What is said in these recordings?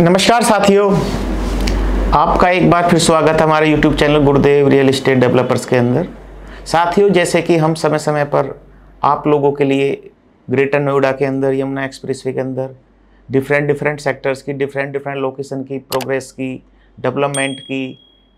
नमस्कार साथियों आपका एक बार फिर स्वागत है हमारे YouTube channel Gurudev real estate developers के अंदर साथियों जैसे कि हम समय समय पर आप लोगों के लिए ग्रेटर नोएडा के अंदर यमुना एक्सप्रेस के अंदर डिफरेंट डिफरेंट सेक्टर्स की डिफरेंट डिफरेंट लोकेशन की प्रोग्रेस की डेवलपमेंट की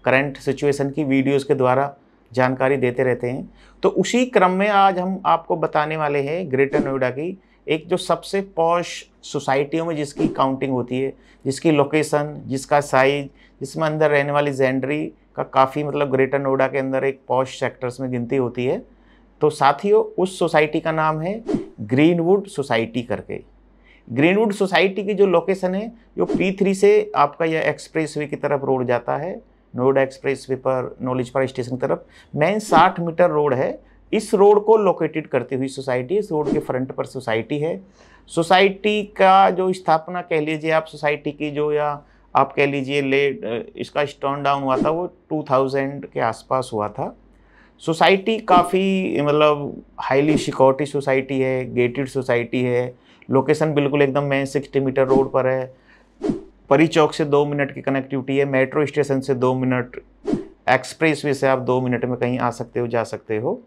करंट सिचुएशन की वीडियोस के द्वारा जानकारी देते रहते हैं तो उसी क्रम में आज हम आपको बताने वाले हैं ग्रेटर नोएडा की एक जो सबसे पॉश सोसाइटियों में जिसकी काउंटिंग होती है जिसकी लोकेशन जिसका साइज जिसमें अंदर रहने वाली जेंडरी का काफ़ी मतलब ग्रेटर नोएडा के अंदर एक पॉश सेक्टर्स में गिनती होती है तो साथियों उस सोसाइटी का नाम है ग्रीनवुड सोसाइटी करके ग्रीनवुड सोसाइटी की जो लोकेशन है जो पी थ्री से आपका यह एक्सप्रेस वे की तरफ रोड जाता है नोएडा एक्सप्रेस वे पर नॉलेज पर स्टेशन की तरफ मेन साठ मीटर रोड है इस रोड को लोकेटेड करती हुई सोसाइटी इस रोड के फ्रंट पर सोसाइटी है सोसाइटी का जो स्थापना कह लीजिए आप सोसाइटी की जो या आप कह लीजिए लेट इसका स्टर्न डाउन हुआ था वो 2000 के आसपास हुआ था सोसाइटी काफ़ी मतलब हाईली सिक्योरिटी सोसाइटी है गेटेड सोसाइटी है लोकेशन बिल्कुल एकदम मेन सिक्सटी मीटर रोड पर है परी चौक से दो मिनट की कनेक्टिविटी है मेट्रो स्टेशन से दो मिनट एक्सप्रेस वे से आप दो मिनट में कहीं आ सकते हो जा सकते हो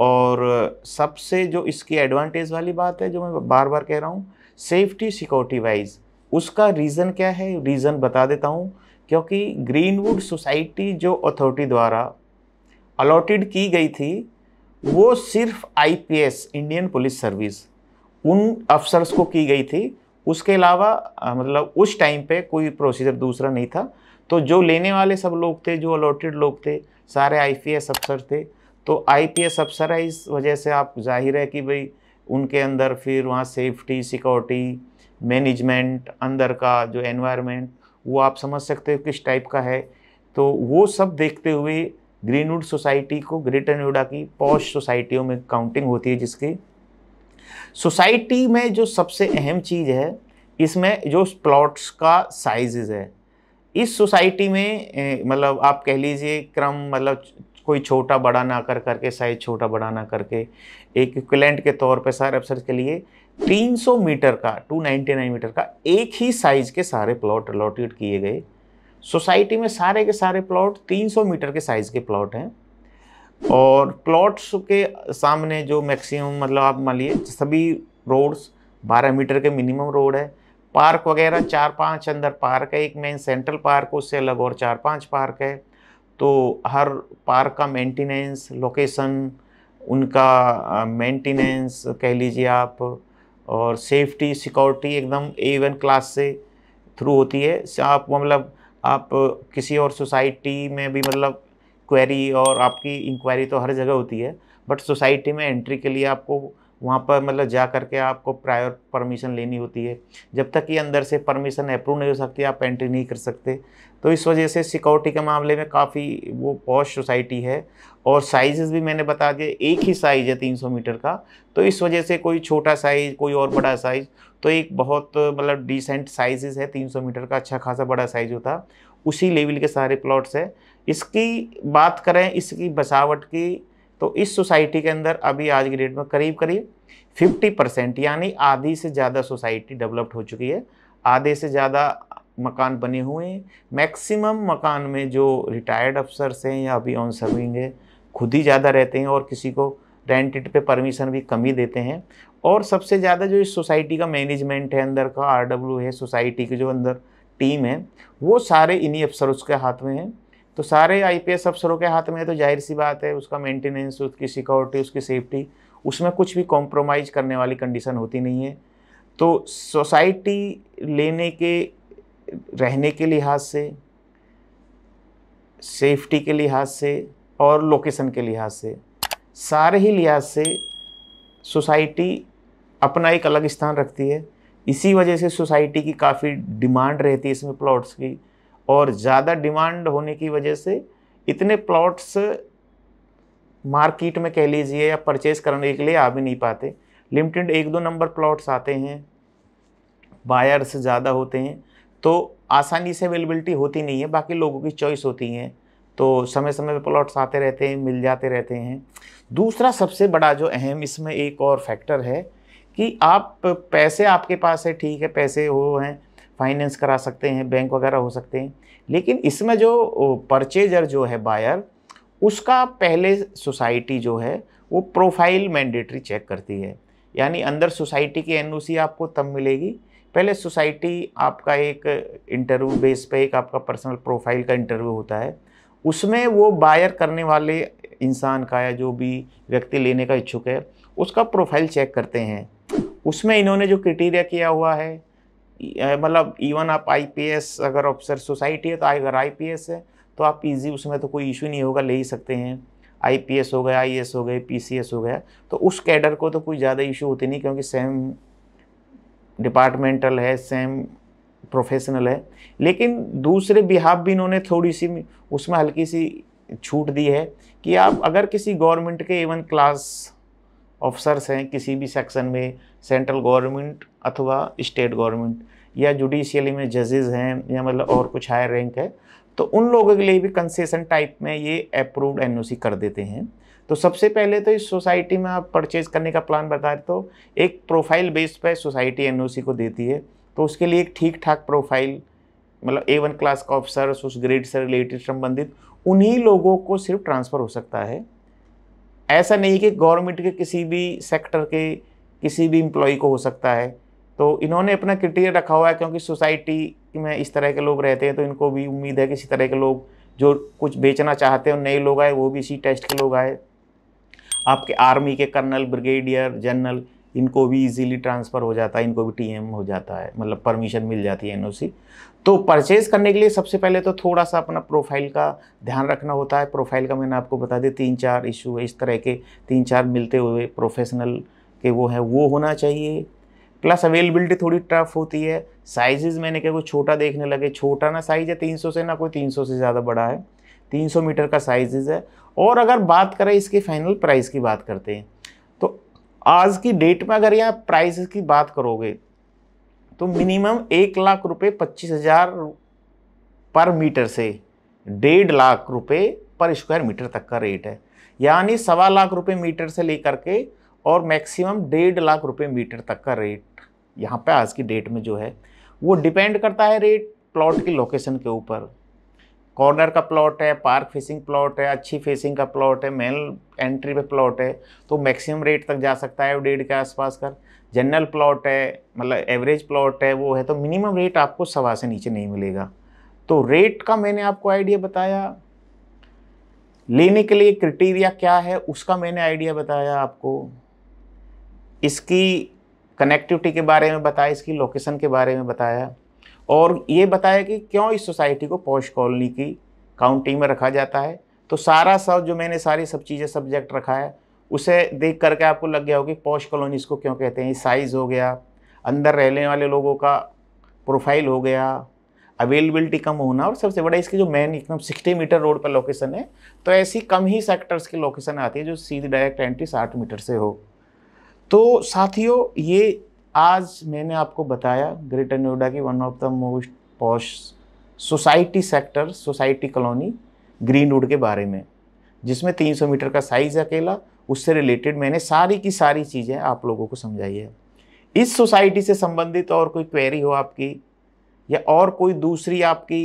और सबसे जो इसकी एडवांटेज वाली बात है जो मैं बार बार कह रहा हूँ सेफ्टी सिक्योरिटी वाइज उसका रीज़न क्या है रीज़न बता देता हूँ क्योंकि ग्रीनवुड सोसाइटी जो अथॉरिटी द्वारा अलॉटेड की गई थी वो सिर्फ आईपीएस इंडियन पुलिस सर्विस उन अफसर्स को की गई थी उसके अलावा मतलब उस टाइम पे कोई प्रोसीजर दूसरा नहीं था तो जो लेने वाले सब लोग थे जो अलॉटेड लोग थे सारे आईपीएस अफसर थे तो आईपीएस अफसर है इस वजह से आप जाहिर है कि भाई उनके अंदर फिर वहाँ सेफ्टी सिक्योरिटी मैनेजमेंट अंदर का जो एनवायरनमेंट वो आप समझ सकते हो किस टाइप का है तो वो सब देखते हुए ग्रीनवुड सोसाइटी को ग्रेटर नोएडा की पॉश सोसाइटियों में काउंटिंग होती है जिसकी सोसाइटी में जो सबसे अहम चीज़ है इसमें जो प्लॉट्स का साइज़ है इस सोसाइटी में मतलब आप कह लीजिए क्रम मतलब कोई छोटा बड़ा ना कर करके साइज छोटा बड़ा ना करके एक क्लेंट के तौर पे सारे अफसर के लिए 300 मीटर का 299 मीटर का एक ही साइज के सारे प्लॉट अलॉटेड किए गए सोसाइटी में सारे के सारे प्लॉट 300 मीटर के साइज़ के प्लॉट हैं और प्लॉट्स के सामने जो मैक्सिमम मतलब आप मान लीजिए सभी रोड्स 12 मीटर के मिनिमम रोड है पार्क वगैरह चार पांच अंदर पार्क है एक मेन सेंट्रल पार्क उससे अलग और चार पांच पार्क है तो हर पार्क का मेंटेनेंस लोकेशन उनका मेंटेनेंस कह लीजिए आप और सेफ्टी सिक्योरिटी एकदम ए वन क्लास से थ्रू होती है आप मतलब आप किसी और सोसाइटी में भी मतलब क्वेरी और आपकी इंक्वायरी तो हर जगह होती है बट सोसाइटी में एंट्री के लिए आपको वहाँ पर मतलब जा करके आपको प्रायर परमिशन लेनी होती है जब तक ये अंदर से परमिशन अप्रूव नहीं हो सकती आप एंट्री नहीं कर सकते तो इस वजह से सिक्योरिटी के मामले में काफ़ी वो पॉश सोसाइटी है और साइजेस भी मैंने बता दिए एक ही साइज़ है 300 मीटर का तो इस वजह से कोई छोटा साइज़ कोई और बड़ा साइज़ तो एक बहुत मतलब डिसेंट साइजेस है 300 मीटर का अच्छा खासा बड़ा साइज़ होता उसी लेवल के सारे प्लॉट्स है इसकी बात करें इसकी बसावट की तो इस सोसाइटी के अंदर अभी आज की डेट में करीब करीब 50 परसेंट यानी आधी से ज़्यादा सोसाइटी डेवलप्ड हो चुकी है आधे से ज़्यादा मकान बने हुए हैं मैक्सिमम मकान में जो रिटायर्ड अफसर्स हैं या अभी ऑन सर्विंग है खुद ही ज़्यादा रहते हैं और किसी को रेंटेड पे परमिशन भी कम ही देते हैं और सबसे ज़्यादा जो इस सोसाइटी का मैनेजमेंट है अंदर का आर है सोसाइटी की जो अंदर टीम है वो सारे इन्हीं अफसरों के हाथ में हैं तो सारे आईपीएस अफसरों के हाथ में तो जाहिर सी बात है उसका मेंटेनेंस उसकी सिक्योरिटी उसकी सेफ्टी उसमें कुछ भी कॉम्प्रोमाइज़ करने वाली कंडीशन होती नहीं है तो सोसाइटी लेने के रहने के लिहाज से सेफ्टी के लिहाज से और लोकेशन के लिहाज से सारे ही लिहाज से सोसाइटी अपना एक अलग स्थान रखती है इसी वजह से सोसाइटी की काफ़ी डिमांड रहती है इसमें प्लॉट्स की और ज़्यादा डिमांड होने की वजह से इतने प्लॉट्स मार्केट में कह लीजिए या परचेज करने के लिए आ भी नहीं पाते लिमिटेड एक दो नंबर प्लॉट्स आते हैं बायर्स ज़्यादा होते हैं तो आसानी से अवेलेबिलिटी होती नहीं है बाकी लोगों की चॉइस होती हैं तो समय समय पर प्लॉट्स आते रहते हैं मिल जाते रहते हैं दूसरा सबसे बड़ा जो अहम इसमें एक और फैक्टर है कि आप पैसे आपके पास है ठीक है पैसे हो हैं फाइनेंस करा सकते हैं बैंक वगैरह हो सकते हैं लेकिन इसमें जो परचेजर जो है बायर उसका पहले सोसाइटी जो है वो प्रोफाइल मैंडेटरी चेक करती है यानी अंदर सोसाइटी की एन आपको तब मिलेगी पहले सोसाइटी आपका एक इंटरव्यू बेस पे एक आपका पर्सनल प्रोफाइल का इंटरव्यू होता है उसमें वो बायर करने वाले इंसान का या जो भी व्यक्ति लेने का इच्छुक है उसका प्रोफाइल चेक करते हैं उसमें इन्होंने जो क्रिटीरिया किया हुआ है मतलब इवन आप आईपीएस अगर ऑफिसर सोसाइटी है तो अगर आईपीएस है तो आप इजी उसमें तो कोई इशू नहीं होगा ले ही सकते हैं आईपीएस हो गया आईएएस हो गए पीसीएस हो गया तो उस कैडर को तो कोई ज़्यादा इशू होती नहीं क्योंकि सेम डिपार्टमेंटल है सेम प्रोफेशनल है लेकिन दूसरे बिहाफ भी इन्होंने थोड़ी सी उसमें हल्की सी छूट दी है कि आप अगर किसी गवर्नमेंट के इवन क्लास ऑफिसर्स हैं किसी भी सेक्शन में सेंट्रल गवर्नमेंट अथवा स्टेट गवर्नमेंट या जुडिशियली में जजेज हैं या मतलब और कुछ हायर रैंक है तो उन लोगों के लिए भी कंसेशन टाइप में ये अप्रूव्ड एन कर देते हैं तो सबसे पहले तो इस सोसाइटी में आप परचेज करने का प्लान बता रहे तो एक प्रोफाइल बेस पर सोसाइटी एन को देती है तो उसके लिए एक ठीक ठाक प्रोफाइल मतलब ए वन क्लास का ऑफिसर्स उस ग्रेड से रिलेटेड संबंधित उन्हीं लोगों को सिर्फ ट्रांसफ़र हो सकता है ऐसा नहीं कि गवर्नमेंट के किसी भी सेक्टर के किसी भी एम्प्लॉय को हो सकता है तो इन्होंने अपना क्रिटेरिया रखा हुआ है क्योंकि सोसाइटी में इस तरह के लोग रहते हैं तो इनको भी उम्मीद है कि इसी तरह के लोग जो कुछ बेचना चाहते हैं नए लोग आए वो भी इसी टेस्ट के लोग आए आपके आर्मी के कर्नल ब्रिगेडियर जनरल इनको भी इजीली ट्रांसफ़र हो जाता है इनको भी टीएम हो जाता है मतलब परमिशन मिल जाती है एनओसी तो परचेज़ करने के लिए सबसे पहले तो थोड़ा सा अपना प्रोफाइल का ध्यान रखना होता है प्रोफाइल का मैंने आपको बता दिया तीन चार इशू है इस तरह के तीन चार मिलते हुए प्रोफेशनल के वो हैं वो होना चाहिए प्लस अवेलेबिलिटी थोड़ी टफ होती है साइजेज मैंने क्या कोई छोटा देखने लगे छोटा ना साइज़ है सौ से ना कोई सौ से ज़्यादा बड़ा है सौ मीटर का साइजेज है और अगर बात करें इसके फाइनल प्राइस की बात करते हैं आज की डेट में अगर यहाँ प्राइस की बात करोगे तो मिनिमम एक लाख रुपए पच्चीस हजार पर मीटर से डेढ़ लाख रुपए पर स्क्वायर मीटर तक का रेट है यानी सवा लाख रुपए मीटर से लेकर के और मैक्सिमम डेढ़ लाख रुपए मीटर तक का रेट यहाँ पे आज की डेट में जो है वो डिपेंड करता है रेट प्लॉट की लोकेशन के ऊपर कॉर्नर का प्लॉट है पार्क फेसिंग प्लॉट है अच्छी फेसिंग का प्लॉट है मेन एंट्री पे प्लॉट है तो मैक्सिमम रेट तक जा सकता है डेढ़ के आसपास का जनरल प्लॉट है मतलब एवरेज प्लॉट है वो है तो मिनिमम रेट आपको सवा से नीचे नहीं मिलेगा तो रेट का मैंने आपको आइडिया बताया लेने के लिए क्रिटेरिया क्या है उसका मैंने आइडिया बताया आपको इसकी कनेक्टिविटी के बारे में बताया इसकी लोकेशन के बारे में बताया और ये बताया कि क्यों इस सोसाइटी को पौष कॉलोनी की काउंटी में रखा जाता है तो सारा सब जो मैंने सारी सब चीज़ें सब्जेक्ट रखा है उसे देख करके आपको लग गया होगा कि पौष कॉलोनी इसको क्यों कहते हैं साइज़ हो गया अंदर रहने वाले लोगों का प्रोफाइल हो गया अवेलेबिलिटी कम होना और सबसे बड़ा इसकी जो मेन एकदम सिक्सटी मीटर रोड पर लोकेशन है तो ऐसी कम ही सेक्टर्स की लोकेशन आती है जो सीधी डायरेक्ट एंट्री साठ मीटर से हो तो साथियों ये आज मैंने आपको बताया ग्रेटर नोएडा की one of the most posh society sector society colony green road के बारे में जिसमें 300 मीटर का साइज है अकेला उससे रिलेटेड मैंने सारी की सारी चीज़ें आप लोगों को समझाई है इस सोसाइटी से संबंधित और कोई क्वेरी हो आपकी या और कोई दूसरी आपकी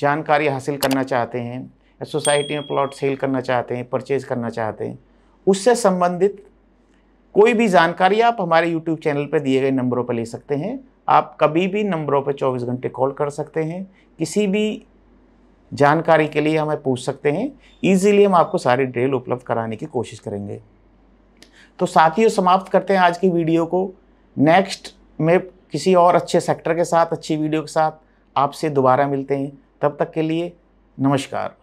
जानकारी हासिल करना चाहते हैं या सोसाइटी में प्लॉट सेल करना चाहते हैं परचेज करना चाहते हैं उससे संबंधित कोई भी जानकारी आप हमारे YouTube चैनल पर दिए गए नंबरों पर ले सकते हैं आप कभी भी नंबरों पर 24 घंटे कॉल कर सकते हैं किसी भी जानकारी के लिए हमें पूछ सकते हैं इजीली हम आपको सारी डिटेल उपलब्ध कराने की कोशिश करेंगे तो साथियों समाप्त करते हैं आज की वीडियो को नेक्स्ट में किसी और अच्छे सेक्टर के साथ अच्छी वीडियो के साथ आपसे दोबारा मिलते हैं तब तक के लिए नमस्कार